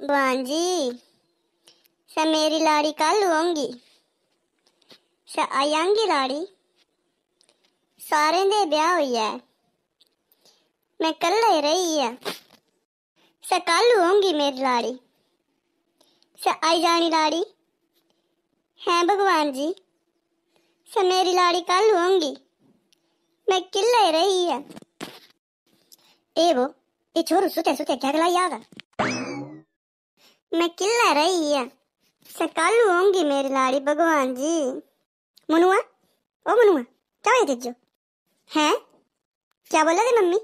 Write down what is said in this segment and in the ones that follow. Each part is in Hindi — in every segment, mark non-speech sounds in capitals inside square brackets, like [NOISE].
भगवान जी समेरी लाड़ी कल होंगी आयांगी लाड़ी सारे दे ब्याह हुई है मैं कल रही है सकल होंगी मेरी लाड़ी स आई जानी लाड़ी है भगवान जी स मेरी लाड़ी कल होंगी मैं किल रही है ए वो ये छोरू सुते सुते क्या गलाई आगा मैं किला रही है सकाल होंगी मेरी लाड़ी भगवान जी मनुआ ओ मनुआ क्या है तुझो हैं क्या बोला थे मम्मी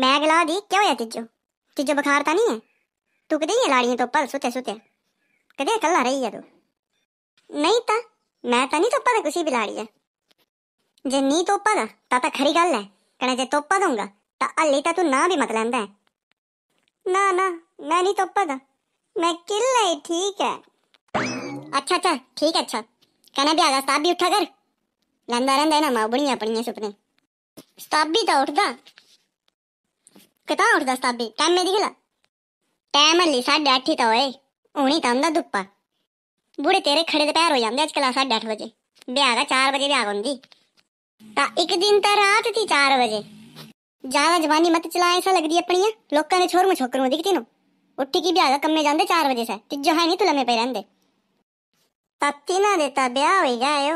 मैं गला दी क्या हुआ तुझो तुझो बुखार तो नहीं है तू कदे है लाड़ियां तो पल सुते सुते कदे कल्ला रही है तू नहीं ता मैं ता नहीं तोपा था किसी भी लाड़ी है जे नहीं तोपा था ता ता खरी गल है कने जे तोपा दूंगा ता अल्ली ता तू ना भी मत लेंदा है ਨਾ ਨਾ ਮੈਂ ਨਹੀਂ ਤੋਪਦਾ पता मैं ਠੀਕ ਹੈ ਅੱਛਾ है अच्छा अच्छा ठीक है अच्छा कहना भी आगा साहब भी उठा कर लंदा रंदा ਆਪਣੀਆਂ ਸੁਪਨੇ ਸਤਾਬ ਵੀ ਤਾਂ ਉੱਠਦਾ ਕਿਤਾ ਉੱਠਦਾ ਸਾਬੀ ਟਾਈਮ ਮੇ ਦਿਖਲਾ ਟਾਈਮ ਹਲੀ 8:30 ਤਾਂ ਹੋਏ ਹੁਣੀ ਤਾਂ ਹੁੰਦਾ ਦੁੱਪਾ ਬੁੜੇ ਤੇਰੇ ਖੜੇ ਦੇ ਪੈਰ ਹੋ ਜਾਂਦੇ ਅੱਜ ਕਲਾ 8:30 ਵਜੇ ਵਿਆਹ ਦਾ 4 ਵਜੇ ਵਿਆਹ ਹੁੰਦੀ ਤਾਂ ਇੱਕ ਦਿਨ ਤਾਂ ਰਾਤ ਦੀ 4 ਵਜੇ ज्यादा जवानी मत चला ऐसा लग रही है अपनी लोग ने छोर में छोकर में दिखती उठी की ब्याह कम्मे जाते चार बजे से तिजो है नहीं तू तो लम्बे पे रहते ताती ना देता ब्याह हो जाए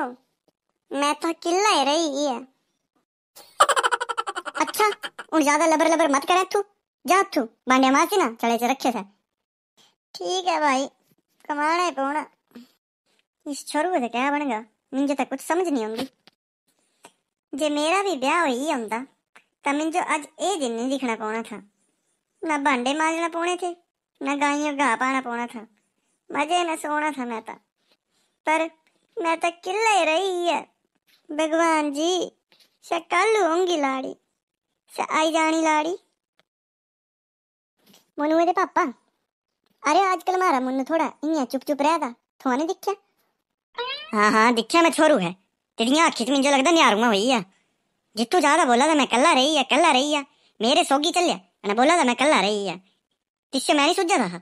मैं तो किला ही रही है [LAUGHS] अच्छा उन ज्यादा लबर लबर मत करे तू जा तू बांडिया मारती ना चले से रखे से ठीक है भाई कमाना ही पौना इस छोरू से क्या बनेगा मुझे तो कुछ समझ नहीं आऊंगी जे मेरा भी ब्याह हो ही आंदा तमिन जो आज ए दिन नहीं दिखना पौना था ना भांडे मांजना पौने थे ना गायों घा पाना पौना था मजे न सोना था मैं तो पर मैं तो किले रही है भगवान जी से कल होंगी लाड़ी से आई जानी लाड़ी मोनू मेरे पापा अरे आजकल मारा मुन्नू थोड़ा इं चुप चुप रहा था थोने दिखा हाँ हाँ दिखा मैं छोरू है तेरिया अखी च मिंजो लगता न्यारूमा हुई है जितू ज्यादा बोला था मैं कला रही है कल्ला रही है मेरे सोगी चल मैंने बोला था मैं कल्ला रही है इससे मैं नहीं सोचा था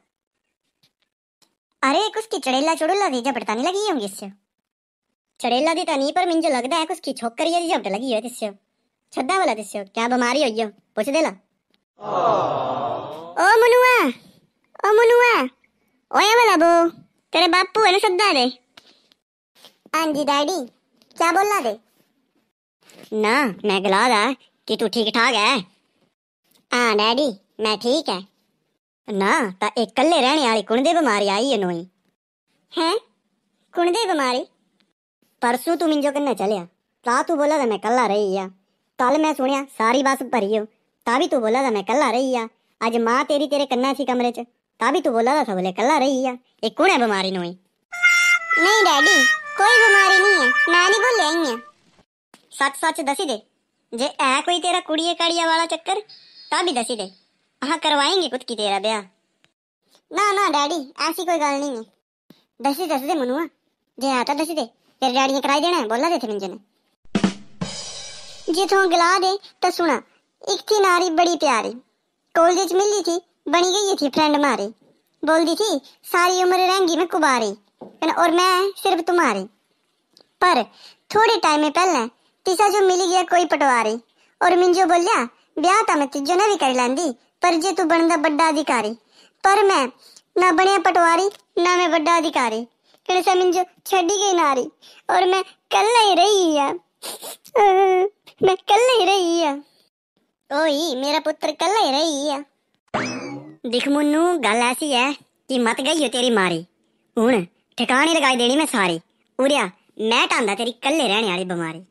अरे कुछ की चड़ेला चुड़ेला दी जब पड़तानी लगी होंगी इससे चड़ेला दी तानी पर मिंजो लगता है कुछ की छोक करिए जब लगी है इससे छद्दा वाला इससे क्या बीमारी हो गई पूछ देला ओ मनुआ ओ मनुआ ओया वाला बो तेरे बापू है ना सद्दा दे हाँ जी डैडी क्या बोला दे ਨਾ ਮੈਂ ਗਲਾਦ ਆ ਕਿ ਤੂੰ ਠੀਕ ਠਾਕ ਹੈ ਆ ਡੈਡੀ ਮੈਂ ਠੀਕ ਹੈ ਨਾ ਤਾਂ ਇਕੱਲੇ ਰਹਿਣ ਵਾਲੀ ਕੁੰਦੇ ਬਿਮਾਰੀ ਆਈ ਇਹਨੂੰ ਹੀ ਹੈ ਕੁੰਦੇ ਬਿਮਾਰੀ ਪਰਸੋਂ ਤੂੰ ਮਿੰਜੋ ਕੰਨੇ ਚਲਿਆ ਤਾਂ ਤੂੰ ਬੋਲਾ ਮੈਂ ਕੱਲਾ ਰਹੀ ਆ ਕੱਲ ਮੈਂ ਸੁਣਿਆ ਸਾਰੀ ਬਸ ਭਰੀ ਹੋ ਤਾਂ ਵੀ ਤੂੰ ਬੋਲਾ ਮੈਂ ਕੱਲਾ ਰਹੀ ਆ ਅੱਜ ਮਾਂ ਤੇਰੀ ਤੇਰੇ ਕੰਨਾਂ 'ਚ ਕਮਰੇ 'ਚ ਤਾਂ ਵੀ ਤੂੰ ਬੋਲਾ ਸਭਲੇ ਕੱਲਾ ਰਹੀ ਆ ਇਹ ਹੈ ਬਿਮਾਰੀ ਨੂੰ ਹੀ ਨਹੀਂ ਡੈਡੀ ਕੋਈ ਬਿਮਾਰੀ ਨਹੀਂ ਹੈ ਮੈਂ સચ સચ દસી દે જે આ કોઈ તેરા કુડીએ કાળિયા વાળા ચક્કર તા બી દસી દે હા કરવાएंगे खुद की तेरा ब्याह ના ના ડેડી ऐसी कोई गल नहीं है दसी दस दे मनुआ जे आता दसी दे तेरे डैडी ने कराई देना है बोला थे मिंजे ने जे थों गला दे तो सुना एक थी नारी बड़ी प्यारी कॉलेज मिली थी बनी गई थी फ्रेंड मारी बोलती थी सारी उम्र रहेंगी मैं कुबारी और मैं सिर्फ तुम्हारी पर थोड़े टाइम में पहले ਤੀਸਾ ਜੋ ਮਿਲ ਗਿਆ ਕੋਈ ਪਟਵਾਰੀ ਔਰ ਮਿੰਜੋ ਬੋਲਿਆ ਵਿਆਹ ਤਾਂ ਮੈਂ ਤੀਜੋ ਨਾ ਵੀ ਕਰ ਲੈਂਦੀ ਪਰ ਜੇ ਤੂੰ ਬਣਦਾ ਵੱਡਾ ਅਧਿਕਾਰੀ ਪਰ ਮੈਂ ਨਾ ਬਣਿਆ ਪਟਵਾਰੀ ਨਾ ਮੈਂ ਵੱਡਾ ਅਧਿਕਾਰੀ ਕਿਹੜੇ ਸਾ ਮਿੰਜੋ ਛੱਡੀ ਗਈ ਨਾਰੀ ਔਰ ਮੈਂ ਕੱਲਾ ਹੀ ਰਹੀ ਆ ਮੈਂ ਕੱਲਾ ਹੀ ਰਹੀ ਆ ਓਈ ਮੇਰਾ ਪੁੱਤਰ ਕੱਲਾ ਹੀ ਰਹੀ ਆ ਦੇਖ ਮੁੰਨੂ ਗੱਲ ਐਸੀ ਐ ਕਿ ਮਤ ਗਈ ਹੋ ਤੇਰੀ ਮਾਰੀ ਹੁਣ ਠਿਕਾਣੇ ਲਗਾਈ ਦੇਣੀ ਮੈਂ ਸਾਰੀ ਉਰਿਆ ਮੈਂ ਟਾਂਦਾ ਤੇਰੀ ਕੱਲੇ ਰਹਿਣ ਵਾਲੀ ਬਿਮਾਰੀ